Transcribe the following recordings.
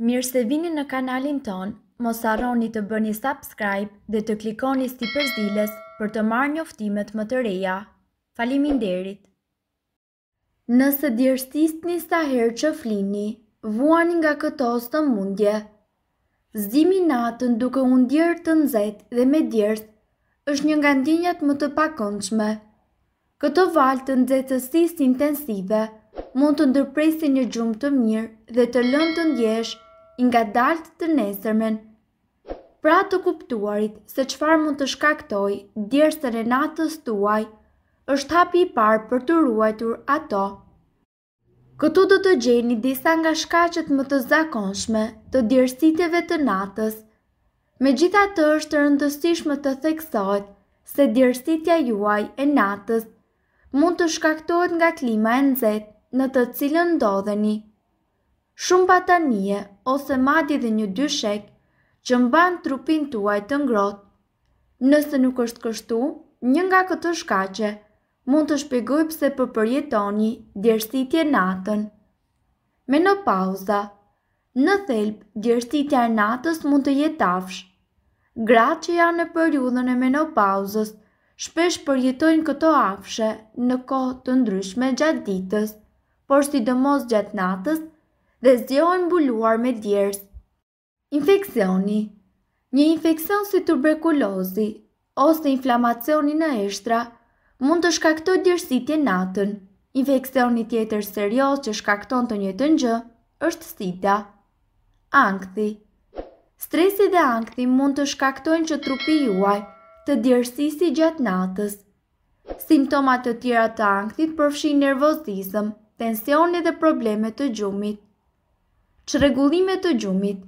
Mirë se vini në kanalin ton, mos arroni të bëni subscribe dhe të klikoni sti përzdiles për të marrë një oftimet më të reja. Falimin derit! Nëse djërstist një sa herë që flini, vuan nga këto të mundje. Zdimi natën duke unë djërë të nëzet dhe me djërst, është një nga ndinjat më të pakonçme. Këto valë të nëzetësist intensive, mund të ndërpresi një gjumë të mirë dhe të lëndë të ndjesh nga daltë të nesërmen. Pra të kuptuarit se qëfar mund të shkaktoj djerës e renatës tuaj, është hapi i parë për të ruajtur ato. Këtu do të gjeni disa nga shkacet më të zakonshme të djerësitjeve të natës, me gjitha të është të rëndësishme të theksojt se djersitja juaj e natës mund të shkaktojt nga klima e nëzet, në të cilën ndodheni. Shumë batanie ose madje dhe një dy shek që mban trupin tuaj të ngrot. Nëse nuk është kështu, një nga këtë shkaqe mund të shpjegoj pse për po përjetoni djersitje natën. Menopauza. Në thelb, djersitja e natës mund të jetë afsh Gratë që janë në periudhën e menopauzës shpesh përjetojnë këto afshe në kohë të ndryshme gjatë ditës por sidomos gjatë natës dhe zjohen mbuluar me djersë. Infekcioni Një infekcion si tuberkulozi ose inflamacioni në eshtra mund të shkaktoj djersitje natën. Infekcioni tjetër serios që shkakton të të një është sida. Ankthi Stresi dhe ankthi mund të shkaktojnë që trupi juaj të djersisi gjatë natës. Simptomat të tjera të ankthit përfshin nervozizëm, tensioni dhe probleme të gjumit. Qregullime të gjumit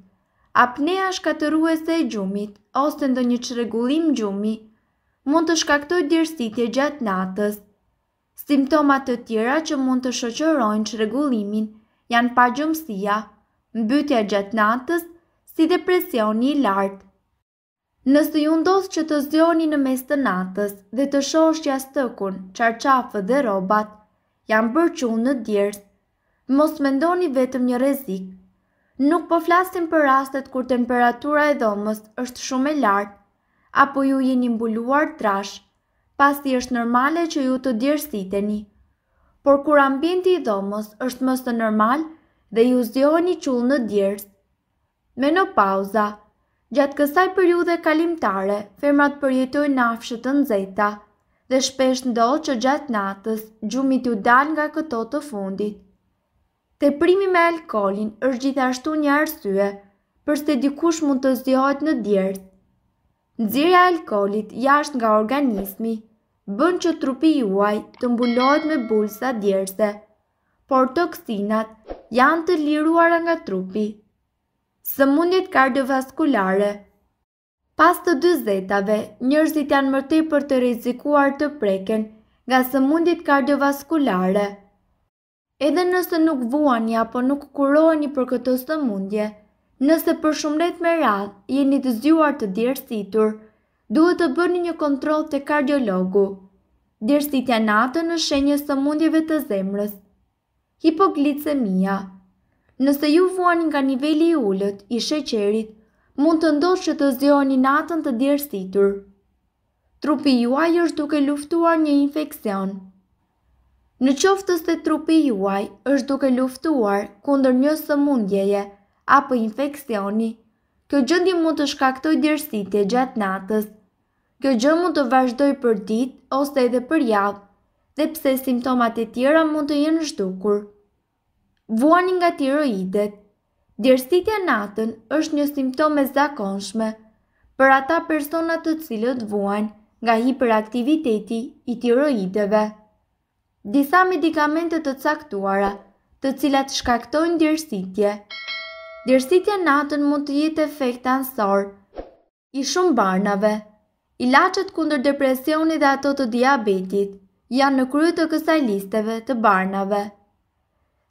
Apnea shkateruese e gjumit ose ndë një qregullim gjumi mund të shkaktoj djersitje gjatë natës. Simptomat të tjera që mund të shoqërojnë qregullimin janë pa gjumësia, mbytja gjatë natës si depresioni i lartë. Nësë ju ndosë që të zjoni në mes të natës dhe të që stëkun, qarqafë dhe robatë, Janë bërë që unë në djerës. Mos me ndoni vetëm një rezik. Nuk po flasim për rastet kur temperatura e dhomës është shumë e lartë, apo ju jeni mbuluar trash, pas të është normale që ju të djerësiteni. Por kur ambienti i dhomës është mës të normal dhe ju zdioni qullë në djerës. Menopauza Gjatë kësaj periude kalimtare, femrat përjetojnë nafshët të nxehta dhe shpesh ndohë që gjatë natës gjumit ju dal nga këto të fundit. Te primi me alkolin është gjithashtu një arsye, përse dikush mund të zdihojt në djertë. Nëzirja alkolit jashtë nga organismi, bën që trupi juaj të mbulohet me bulsa djerëse, por toksinat janë të liruara nga trupi. Së mundit kardiovaskulare – Pas të dyzetave, njërzit janë mërti për të rizikuar të preken nga së mundit kardiovaskulare. Edhe nëse nuk vuani apo nuk kuroheni për këtë së mundje, nëse për shumëlet me radhë jeni të zjuar të djersitur, duhet të bërni një kontrol të kardiologu. Djersit janë atë në shenje së mundjeve të zemrës. Hipoglicemia Nëse ju vuani nga niveli i ullët, i sheqerit, mund të ndosht që të zjoni natën të djerësitur. Trupi juaj është duke luftuar një infekcion. Në qoftës të trupi juaj është duke luftuar kunder një sëmundjeje apo infekcioni, kjo gjëndi mund të shkaktoj djerësitje gjatë natës. Kjo gjë mund të vazhdoj për dit ose edhe për javë, dhe pse simptomat e tjera mund të jenë shtukur. Vuani nga tiroidet Djerësitja natën është një simptome zakonshme për ata personat të cilët vuajnë nga hiperaktiviteti i tiroideve. Disa medikamente të caktuara të cilat shkaktojnë djerësitje. Djerësitja natën mund të jetë efekt ansor i shumë barnave. Ilaqet kundër depresionit dhe ato të diabetit janë në kryet të kësaj listeve të barnave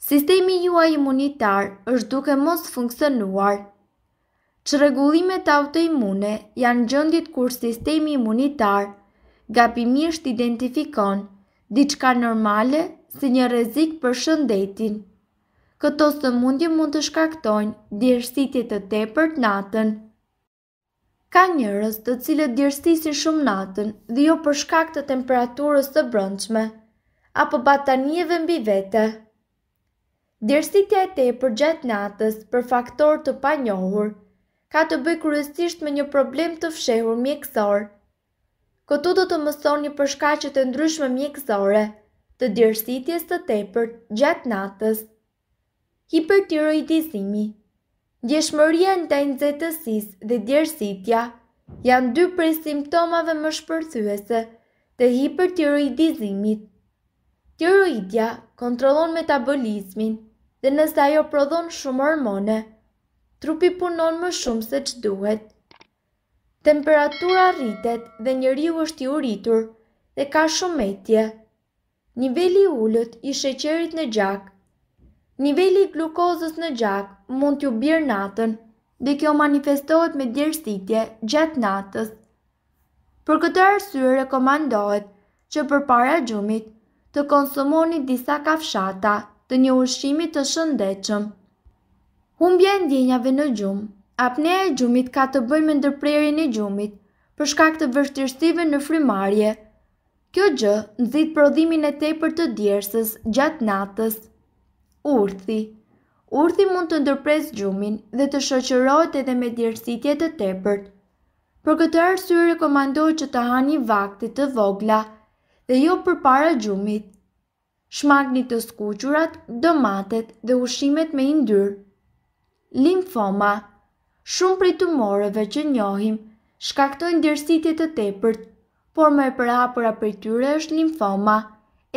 sistemi juaj imunitar është duke mos funksionuar. Që regullimet autoimune janë gjëndit kur sistemi imunitar gapimisht identifikon diçka normale si një rezik për shëndetin. Këto së mundje mund të shkaktojnë djërësitit të tepërt natën. Ka njërës të cilët djërësisi shumë natën dhe jo për shkakt të temperaturës të brëndshme, apo batanjeve mbi vete. Djerësitja e te për gjatë natës për faktor të panjohur ka të bëj kryesisht me një problem të fshehur mjekësor. Këtu do të mësoni për shkaqet e ndryshme mjekësore të djerësitjes të tepërt gjatë natës. Hipertiroidizimi. në ndaj nxehtësisë dhe djerësitja janë dy prej simptomave më shpërthyese të hipertiroidizimit. Tiroidja kontrollon metabolizmin, dhe nëse ajo prodhon shumë hormone, trupi punon më shumë se që duhet. Temperatura rritet dhe njeriu është i uritur dhe ka shumë metje. Niveli ullët i sheqerit në gjak. Niveli i glukozës në gjak mund t'ju birë natën dhe kjo manifestohet me djersitje gjatë natës. Për këtë arsye rekomandohet që për para gjumit të konsumoni disa kafshata të një ushqimi të shëndechëm. Humbja e ndjenjave në gjumë apne e gjumit ka të bëjë me ndërprerjen e gjumit për shkak të vështirësive në frymarrje. Kjo gjë nxit prodhimin e tepër të djersës gjatë natës. Urthi. Urthi mund të ndërpres gjumin dhe të shoqërohet edhe me djersitjet të tepërt. Për këtë arsye rekomandohet që të hani vakte të vogla dhe jo përpara gjumit shmagni të skuqurat, domatet dhe ushimet me indyr. Limfoma Shumë prej tumoreve që njohim, shkaktojnë dërsitit të tepërt, por me përhapura për tyre është limfoma,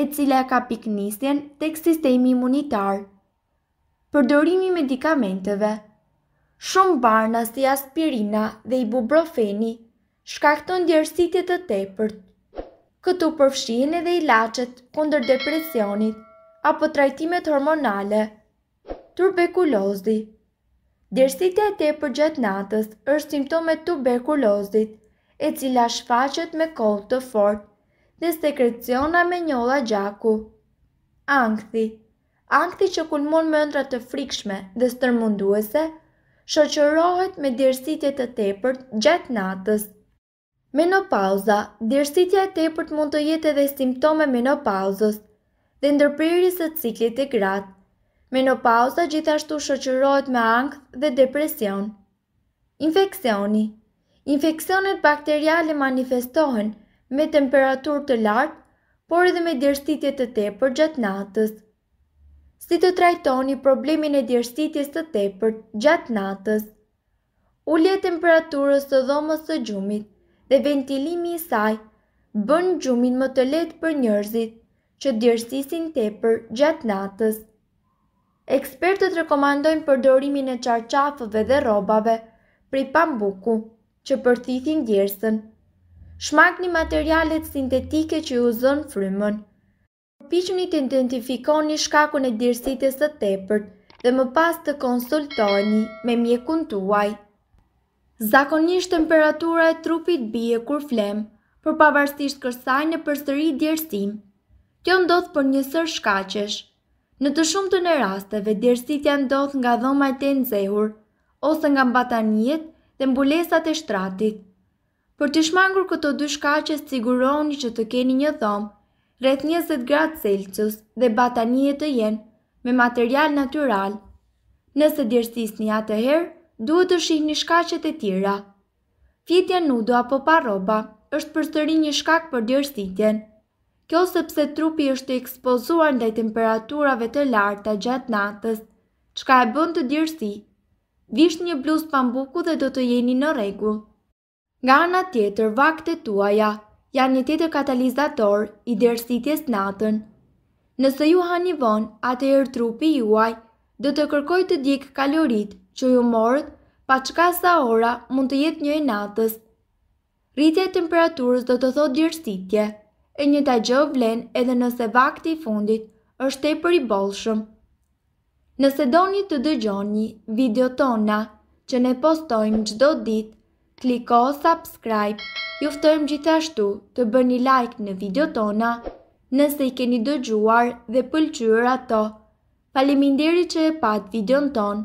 e cila ka piknisjen tek sistemi imunitar. Përdorimi medikamenteve Shumë barna si aspirina dhe ibuprofeni shkaktojnë dërsitit të tepërt, këtu përfshihen edhe ilaçet kundër depresionit apo trajtimet hormonale. Tuberkulozi. Dërsitja e tepër gjatë natës është simptome e tuberkulozit, e cila shfaqet me kohë të fortë dhe sekreciona me njolla gjaku. Ankthi. Ankthi që kulmon me ëndra të frikshme dhe stërmunduese, shoqërohet me dërsitje të tepërt gjatë natës. Menopauza, dërësitja e tepërt mund të jetë edhe simptome menopauzës dhe ndërpërjërisë të ciklit e gratë. Menopauza gjithashtu shëqyrojt me angë dhe depresion. Infekcioni Infekcionet bakteriale manifestohen me temperatur të lartë, por edhe me djersitje të tepër gjatë natës. Si të trajtoni problemin e djërstitjes të tepër gjatë natës. Ullje temperaturës të dhomës të gjumit dhe ventilimi i saj bën gjumin më të lehtë për njerëzit që djersisin tepër gjatë natës. Ekspertët rekomandojnë përdorimin e çarçafëve dhe rrobave prej pambuku që përthithin djersën. Shmangni materialet sintetike që ju zën frymën. Përpiqni të identifikoni shkakun e djersitjes së tepërt dhe më pas të konsultoheni me mjekun tuaj. Zakonisht temperatura e trupit bie kur flem, për pavarësisht kërsaj në përsëri djersim. Kjo ndodh për një sër shkaqesh. Në të shumë të në rasteve, djersit janë ndodh nga dhoma e te nëzehur, ose nga mbatanjet dhe mbulesat e shtratit. Për të shmangur këto dy shkaqes, siguroni që të keni një dhomë, rreth 20 gradë Celsius dhe bataniet të jenë me material natural. Nëse djersis një atë herë, duhet të shihni shkaqet e tjera. Fjetja nudo apo paroba është për sëri një shkak për djërstitjen. Kjo sepse trupi është ekspozuar ndaj temperaturave të larta gjatë natës, qka e bënd të djërsi. Vishë një blus pambuku dhe do të jeni në regu. Nga ana tjetër, vakte tuaja janë një tjetër katalizator i djërsitjes natën. Nëse ju hanivon, atë e trupi juaj, do të kërkoj të dikë kalorit që ju morët, pa qka sa ora mund të jetë një e natës. Rritja e temperaturës do të thotë djërstitje, e një të gjë vlen edhe nëse vakti i fundit është e për i bolshëm. Nëse do një të dëgjoni video tona që ne postojmë gjdo dit, kliko subscribe, juftojmë gjithashtu të bëni like në video tona, nëse i keni dëgjuar dhe pëlqyra to. Palimindiri që e pat video në tonë,